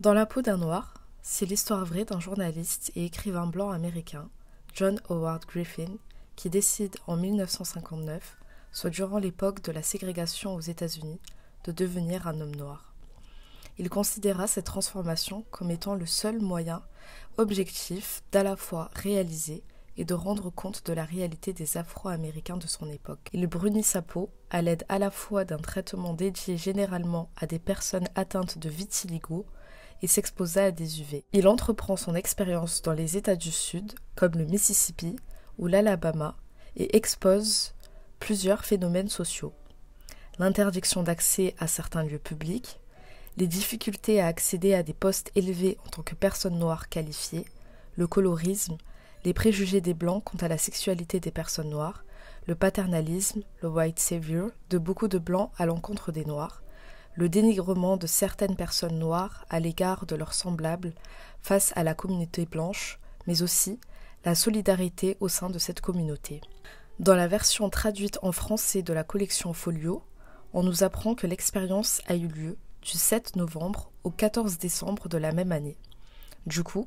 Dans la peau d'un noir, c'est l'histoire vraie d'un journaliste et écrivain blanc américain, John Howard Griffin, qui décide en 1959, soit durant l'époque de la ségrégation aux États-Unis, de devenir un homme noir. Il considéra cette transformation comme étant le seul moyen objectif d'à la fois réaliser et de rendre compte de la réalité des Afro-Américains de son époque. Il brunit sa peau à l'aide à la fois d'un traitement dédié généralement à des personnes atteintes de vitiligo, et s'exposa à des UV. Il entreprend son expérience dans les États du Sud, comme le Mississippi ou l'Alabama, et expose plusieurs phénomènes sociaux. L'interdiction d'accès à certains lieux publics, les difficultés à accéder à des postes élevés en tant que personne noire qualifiées, le colorisme, les préjugés des blancs quant à la sexualité des personnes noires, le paternalisme, le white savior de beaucoup de blancs à l'encontre des noirs, le dénigrement de certaines personnes noires à l'égard de leurs semblables face à la communauté blanche, mais aussi la solidarité au sein de cette communauté. Dans la version traduite en français de la collection Folio, on nous apprend que l'expérience a eu lieu du 7 novembre au 14 décembre de la même année. Du coup,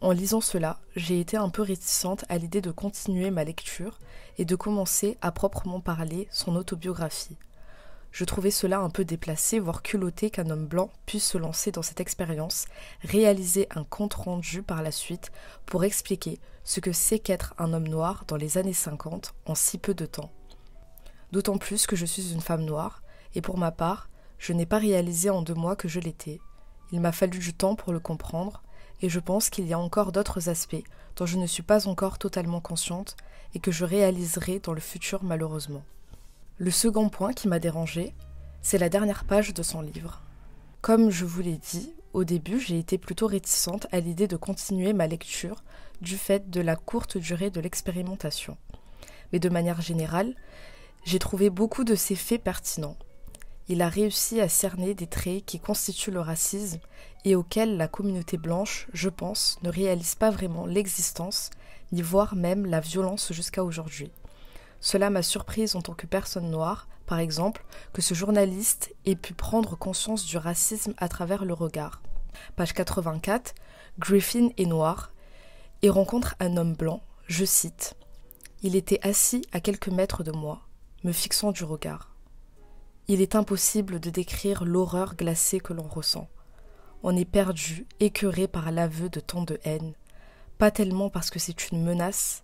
en lisant cela, j'ai été un peu réticente à l'idée de continuer ma lecture et de commencer à proprement parler son autobiographie. Je trouvais cela un peu déplacé, voire culotté qu'un homme blanc puisse se lancer dans cette expérience, réaliser un compte-rendu par la suite pour expliquer ce que c'est qu'être un homme noir dans les années 50 en si peu de temps. D'autant plus que je suis une femme noire, et pour ma part, je n'ai pas réalisé en deux mois que je l'étais. Il m'a fallu du temps pour le comprendre, et je pense qu'il y a encore d'autres aspects dont je ne suis pas encore totalement consciente et que je réaliserai dans le futur malheureusement. Le second point qui m'a dérangé, c'est la dernière page de son livre. Comme je vous l'ai dit, au début, j'ai été plutôt réticente à l'idée de continuer ma lecture du fait de la courte durée de l'expérimentation. Mais de manière générale, j'ai trouvé beaucoup de ses faits pertinents. Il a réussi à cerner des traits qui constituent le racisme et auxquels la communauté blanche, je pense, ne réalise pas vraiment l'existence, ni voire même la violence jusqu'à aujourd'hui. Cela m'a surprise en tant que personne noire, par exemple, que ce journaliste ait pu prendre conscience du racisme à travers le regard. Page 84, Griffin est noir et rencontre un homme blanc, je cite. Il était assis à quelques mètres de moi, me fixant du regard. Il est impossible de décrire l'horreur glacée que l'on ressent. On est perdu, écœuré par l'aveu de tant de haine, pas tellement parce que c'est une menace,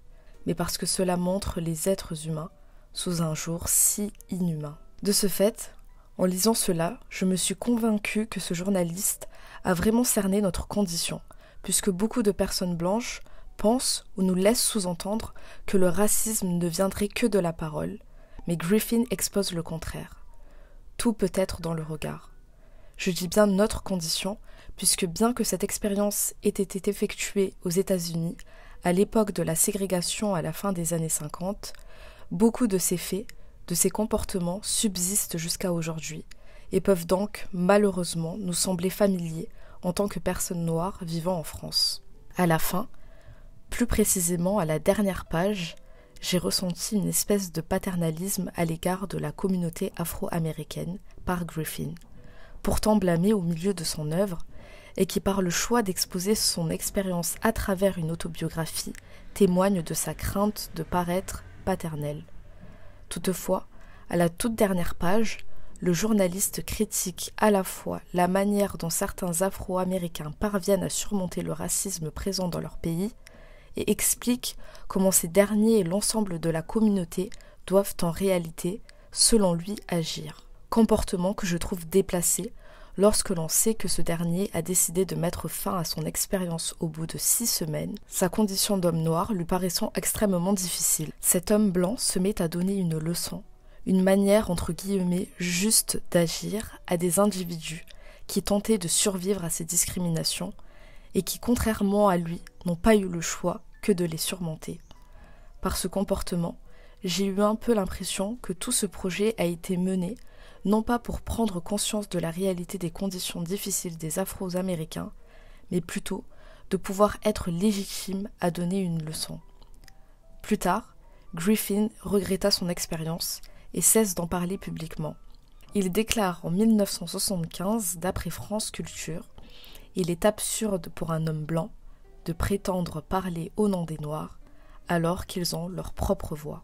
mais parce que cela montre les êtres humains sous un jour si inhumain. De ce fait, en lisant cela, je me suis convaincue que ce journaliste a vraiment cerné notre condition, puisque beaucoup de personnes blanches pensent ou nous laissent sous-entendre que le racisme ne viendrait que de la parole, mais Griffin expose le contraire. Tout peut être dans le regard. Je dis bien notre condition, puisque bien que cette expérience ait été effectuée aux États-Unis, à l'époque de la ségrégation à la fin des années 50, beaucoup de ces faits, de ces comportements subsistent jusqu'à aujourd'hui et peuvent donc malheureusement nous sembler familiers en tant que personnes noires vivant en France. À la fin, plus précisément à la dernière page, j'ai ressenti une espèce de paternalisme à l'égard de la communauté afro-américaine par Griffin. Pourtant blâmé au milieu de son œuvre, et qui par le choix d'exposer son expérience à travers une autobiographie témoigne de sa crainte de paraître paternelle. Toutefois, à la toute dernière page, le journaliste critique à la fois la manière dont certains Afro-Américains parviennent à surmonter le racisme présent dans leur pays et explique comment ces derniers et l'ensemble de la communauté doivent en réalité, selon lui, agir. Comportement que je trouve déplacé, lorsque l'on sait que ce dernier a décidé de mettre fin à son expérience au bout de six semaines, sa condition d'homme noir lui paraissant extrêmement difficile. Cet homme blanc se met à donner une leçon, une manière entre guillemets juste d'agir à des individus qui tentaient de survivre à ces discriminations et qui, contrairement à lui, n'ont pas eu le choix que de les surmonter. Par ce comportement, j'ai eu un peu l'impression que tout ce projet a été mené non pas pour prendre conscience de la réalité des conditions difficiles des Afro-Américains, mais plutôt de pouvoir être légitime à donner une leçon. Plus tard, Griffin regretta son expérience et cesse d'en parler publiquement. Il déclare en 1975, d'après France Culture, Il est absurde pour un homme blanc de prétendre parler au nom des Noirs alors qu'ils ont leur propre voix.